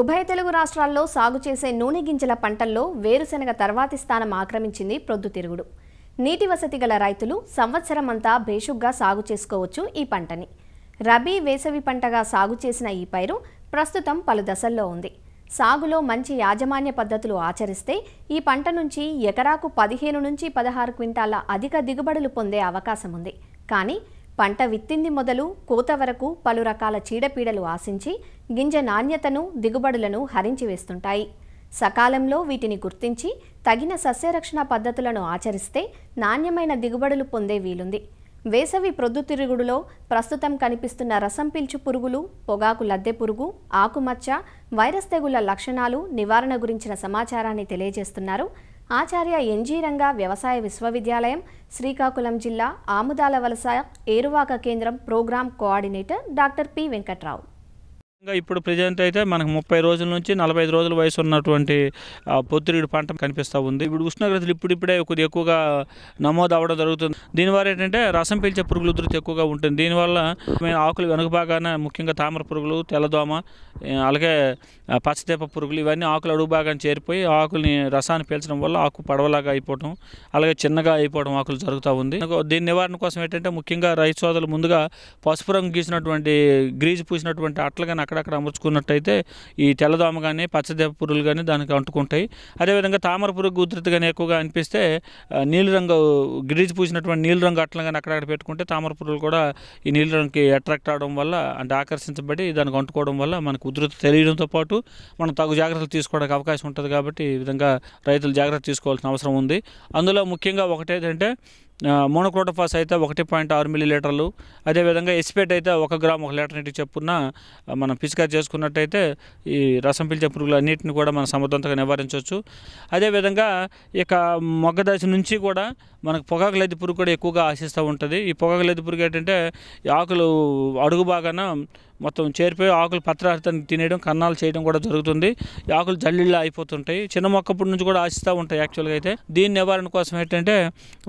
ఉభయ తెలుగు రాష్ట్రాల్లో సాగు చేసే నూనె గింజల పంటల్లో వేరుశెనగ తర్వాతి స్థానం ఆక్రమించింది ప్రొద్దుతిరుగుడు నీటి వసతి గల రైతులు సంవత్సరమంతా భేషుగ్గా సాగు చేసుకోవచ్చు ఈ పంటని రబీ వేసవి పంటగా సాగు చేసిన ఈ పైరు ప్రస్తుతం పలు దశల్లో ఉంది సాగులో మంచి యాజమాన్య పద్ధతులు ఆచరిస్తే ఈ పంట నుంచి ఎకరాకు పదిహేను నుంచి పదహారు క్వింటాల అధిక దిగుబడులు పొందే అవకాశం ఉంది కానీ పంట విత్తింది మొదలు కోత వరకు పలు రకాల చీడపీడలు ఆశించి గింజ నాణ్యతను దిగుబడులను హరించి వేస్తుంటాయి సకాలంలో వీటిని గుర్తించి తగిన సస్యరక్షణ పద్ధతులను ఆచరిస్తే నాణ్యమైన దిగుబడులు పొందే వీలుంది వేసవి ప్రొద్దుతిరుగుడులో ప్రస్తుతం కనిపిస్తున్న రసం పీల్చు పురుగులు పొగాకు లద్దె పురుగు ఆకుమచ్చ వైరస్ తెగుళ్ల లక్షణాలు నివారణ గురించిన సమాచారాన్ని తెలియజేస్తున్నారు ఆచార్య ఎన్జీ రంగా వ్యవసాయ విశ్వవిద్యాలయం శ్రీకాకుళం జిల్లా ఆముదాల వలస ఏరువాక కేంద్రం program coordinator doctor P Venkatrao ఇప్పుడు ప్రజెంట్ అయితే మనకు ముప్పై రోజుల నుంచి నలభై రోజుల వయసు ఉన్నటువంటి పొత్తిరీడు పంట కనిపిస్తూ ఉంది ఇప్పుడు ఉష్ణోగ్రతలు ఇప్పుడిప్పుడే కొద్దిగా ఎక్కువగా నమోదు అవ్వడం జరుగుతుంది దీనివల్ల ఏంటంటే రసం పీల్చే పురుగుల ఉధృతి ఎక్కువగా ఉంటుంది దీనివల్ల మేము ఆకులు వెనుక భాగాన ముఖ్యంగా తామర పురుగులు తెల్లదోమ అలాగే పచ్చదేప పురుగులు ఇవన్నీ ఆకులు అడుగు భాగాన్ని చేరిపోయి ఆకుల్ని రసాన్ని పీల్చడం వల్ల ఆకు పడవలాగా అయిపోవడం అలాగే చిన్నగా అయిపోవడం ఆకులు జరుగుతూ ఉంది దీని నివారణ కోసం ఏంటంటే ముఖ్యంగా రైతు సోదరులు ముందుగా పసుపు రంగు గీసినటువంటి గ్రీజు పూసినటువంటి అట్లగానే అక్కడ అక్కడక్కడ అమర్చుకున్నట్టయితే ఈ తెల్లదోమ కానీ పచ్చదేప పురుగులు కానీ దానికి అంటుకుంటాయి అదేవిధంగా తామర పురుగు ఉధృతి కానీ ఎక్కువగా అనిపిస్తే నీలిరంగు గిరీజ్ పూసినటువంటి నీలిరంగు అట్లను కానీ అక్కడక్కడ పెట్టుకుంటే తామర పురుగులు కూడా ఈ నీలిరంగుకి అట్రాక్ట్ అవడం వల్ల అంటే ఆకర్షించబడి దానికి అంటుకోవడం వల్ల మనకు ఉధృతి తెలియడంతో పాటు మనం తగు జాగ్రత్తలు తీసుకోవడానికి అవకాశం ఉంటుంది కాబట్టి ఈ విధంగా రైతులు జాగ్రత్త తీసుకోవాల్సిన అవసరం ఉంది అందులో ముఖ్యంగా ఒకటేదంటే మోనోక్రోటోఫాస్ అయితే ఒకటి పాయింట్ ఆరు మిల్లీ లీటర్లు అదేవిధంగా ఎస్పేట్ అయితే ఒక గ్రామ్ ఒక లీటర్ నీటికి చెప్పున మనం పిచికారి చేసుకున్నట్టయితే ఈ రసం పిలిచే పురుగుల అన్నింటిని కూడా మనం సమర్థవంతంగా నివారించవచ్చు అదేవిధంగా ఇక మొగ్గ దశ నుంచి కూడా మనకు పొగాకు లైతి పురుగు కూడా ఎక్కువగా ఆశిస్తూ ఉంటుంది ఈ పొగాకు లైతి పురుగు ఏంటంటే ఆకులు అడుగు బాగాన మొత్తం చేరిపోయి ఆకులు పత్రార్థాన్ని తినేయడం కన్నాలు చేయడం కూడా జరుగుతుంది ఆకులు జల్లిళ్ళు అయిపోతుంటాయి చిన్న మొక్కప్పటి నుంచి కూడా ఆశిస్తూ ఉంటాయి యాక్చువల్గా అయితే దీని నివారణ కోసం ఏంటంటే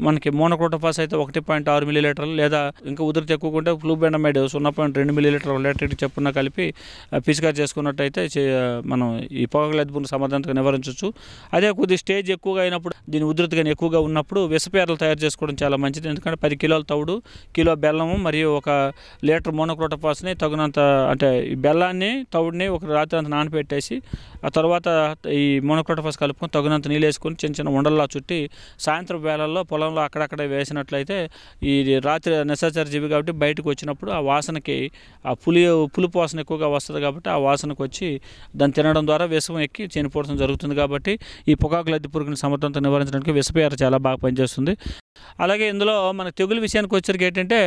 మనకి మోనక్రోటోపాస్ అయితే ఒకటి పాయింట్ ఆరు లీటర్లు లేదా ఇంకా ఉధృతి ఎక్కువ ఉంటే బెండమైడ్ సున్నా పాయింట్ రెండు మిలీలీటర్ లీటర్ చెప్పున కలిపి పిచికారి చేసుకున్నట్టయితే మనం ఈ పొగాకు లైతి పురుగును సమర్థంతంగా నివారించవచ్చు అదే కొద్ది స్టేజ్ ఎక్కువగా అయినప్పుడు దీని ఉధృతి కానీ ఎక్కువగా ఉన్నప్పుడు విసపే కర్రలు తయారు చేసుకోవడం చాలా మంచిది ఎందుకంటే పది కిలోల తౌడు కిలో బెల్లము మరియు ఒక లీటర్ మోనోక్రోటోఫాస్ని తగినంత అంటే బెల్లాన్ని తౌడుని ఒక రాత్రి అంత నానబెట్టేసి ఆ తర్వాత ఈ మోనోక్రోటోఫస్ కలుపుకొని తగినంత నీళ్ళు వేసుకొని చిన్న చిన్న ఉండల్లా చుట్టి సాయంత్రం వేళల్లో పొలంలో అక్కడక్కడ వేసినట్లయితే ఈ రాత్రి నెససరి జీవి కాబట్టి బయటకు వచ్చినప్పుడు ఆ వాసనకి ఆ పులి పులుపు వాసన ఎక్కువగా వస్తుంది కాబట్టి ఆ వాసనకు వచ్చి దాన్ని తినడం ద్వారా విషం ఎక్కి చనిపోవడం జరుగుతుంది కాబట్టి ఈ పొగాకు లద్ది పురుగుని సమర్థంతో నివారించడానికి విషపేర చాలా బాగా పనిచేస్తుంది అలాగే ఇందులో మన తెగులు విషయానికి వచ్చరికి ఏంటంటే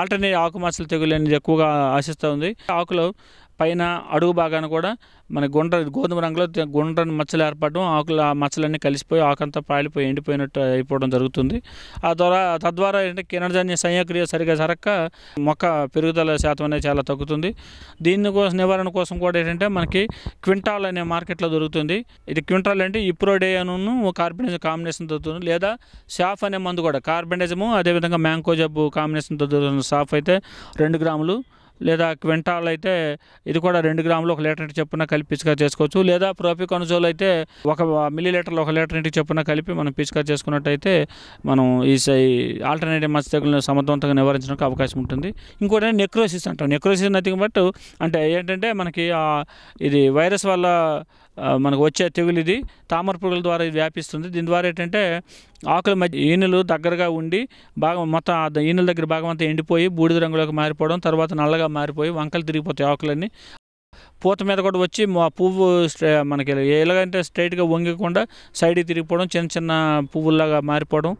ఆల్టర్నేట్ ఆకుమాసల తెగులు అనేది ఎక్కువగా ఆశిస్తూ ఉంది ఆకులు పైన అడుగు భాగాన కూడా మన గుండ్ర గోధుమ రంగులో గుండ్రని మచ్చలు ఏర్పడడం ఆ మచ్చలన్నీ కలిసిపోయి ఆకంతా పాలిపోయి ఎండిపోయినట్టు అయిపోవడం జరుగుతుంది ఆ ద్వారా తద్వారా ఏంటంటే కిరణజన్య సంయక్రియ సరిగా జరగక మొక్క పెరుగుదల శాతం అనేది చాలా తగ్గుతుంది దీని కోసం నివారణ కోసం కూడా ఏంటంటే మనకి క్వింటాల్ అనే మార్కెట్లో దొరుకుతుంది ఇది క్వింటాల్ అంటే ఇప్రోడే అను కార్బనిజం కాంబినేషన్ దొరుకుతుంది లేదా షాఫ్ అనే మందు కూడా కార్బనేజము అదేవిధంగా మ్యాంకోజబ్బు కాంబినేషన్తో దొరుకుతుంది షాఫ్ అయితే రెండు గ్రాములు లేదా క్వింటాల్ అయితే ఇది కూడా రెండు గ్రాములు ఒక లీటర్ చొప్పున కలిపి పిచికా చేసుకోవచ్చు లేదా ప్రోపికొనజోల్ అయితే ఒక మిల్లీ లీటర్లు ఒక లీటర్ నీటికి చొప్పున కలిపి మనం పిచికా చేసుకున్నట్టయితే మనం ఈ ఆల్టర్నేటివ్ మత్స్య తెగులను సమర్థవంతంగా నివారించడానికి అవకాశం ఉంటుంది ఇంకోటి నెక్రోసిస్ అంటాం నెక్రోసిస్ నథింగ్ బట్ అంటే ఏంటంటే మనకి ఇది వైరస్ వల్ల మనకు వచ్చే తెగులు ఇది తామర పురుగుల ద్వారా ఇది వ్యాపిస్తుంది దీని ద్వారా ఏంటంటే ఆకుల మధ్య ఈనులు దగ్గరగా ఉండి బాగా మొత్తం ఈనుల దగ్గర భాగం అంతా ఎండిపోయి బూడిద రంగులోకి మారిపోవడం తర్వాత నల్లగా మారిపోయి వంకలు తిరిగిపోతాయి ఆకులన్నీ పూత మీద కూడా వచ్చి మా పువ్వు మనకి ఎలాగంటే స్ట్రైట్గా వంగకుండా సైడ్కి తిరిగిపోవడం చిన్న చిన్న పువ్వుల్లాగా మారిపోవడం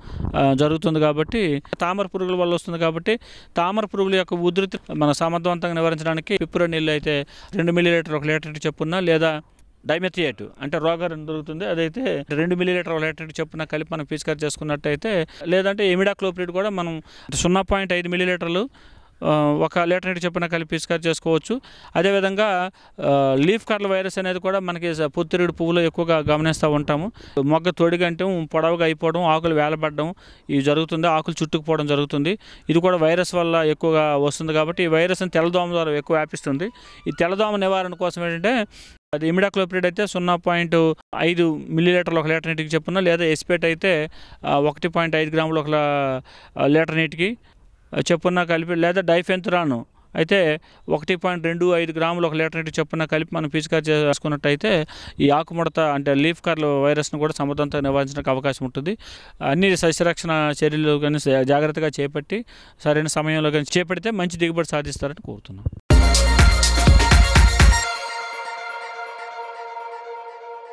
జరుగుతుంది కాబట్టి తామర పురుగుల వల్ల వస్తుంది కాబట్టి తామర పురుగుల యొక్క ఉధృతి మన సమర్థవంతంగా నివారించడానికి పిప్పుర నీళ్ళు అయితే రెండు మిల్లీ లీటర్ ఒక లీటర్ చెప్పున్నా లేదా డైమెథియేట్ అంటే రోగం దొరుకుతుంది అదైతే రెండు మిల్లీలీటర్ లీటర్ చెప్పున కలిపి మనం పిచికారి చేసుకున్నట్టయితే లేదంటే ఎమిడాక్లోప్రిడ్ కూడా మనం సున్నా పాయింట్ ఐదు మిల్లీలీటర్లు ఒక లీటర్ నీటి చొప్పున కలిపి పిచికారి చేసుకోవచ్చు అదేవిధంగా లీఫ్ కర్ల వైరస్ అనేది కూడా మనకి పొత్తిరుడు పువ్వులో ఎక్కువగా గమనిస్తూ ఉంటాము మొగ్గ తొడిగంటం పొడవుగా అయిపోవడం ఆకులు వేలబడడం ఇవి జరుగుతుంది ఆకులు చుట్టుకుపోవడం జరుగుతుంది ఇది కూడా వైరస్ వల్ల ఎక్కువగా వస్తుంది కాబట్టి ఈ వైరస్ని తెల్లదోమ ద్వారా ఎక్కువ వ్యాపిస్తుంది ఈ తెల్లదోమ నివారణ కోసం ఏంటంటే అది ఇమిడాక్లోప్రిడ్ అయితే సున్నా పాయింట్ ఐదు మిల్లీలీటర్లు ఒక లీటర్ నీటికి చెప్పున లేదా ఎస్పేట్ అయితే ఒకటి పాయింట్ ఐదు గ్రాములు ఒక లీటర్ నీటికి చెప్పున కలిపి లేదా డైఫెంతురాను అయితే ఒకటి పాయింట్ రెండు ఐదు గ్రాములు ఒక లీటర్ నీటికి చొప్పున కలిపి మనం పిచికారి చేసుకున్నట్టయితే ఈ ఆకుముడత అంటే లీఫ్ కర్ల వైరస్ను కూడా సమర్థంతో నివారించడానికి అవకాశం ఉంటుంది అన్ని సస్యరక్షణ చర్యలు కానీ జాగ్రత్తగా చేపట్టి సరైన సమయంలో కానీ చేపడితే మంచి దిగుబడి సాధిస్తారని కోరుతున్నాం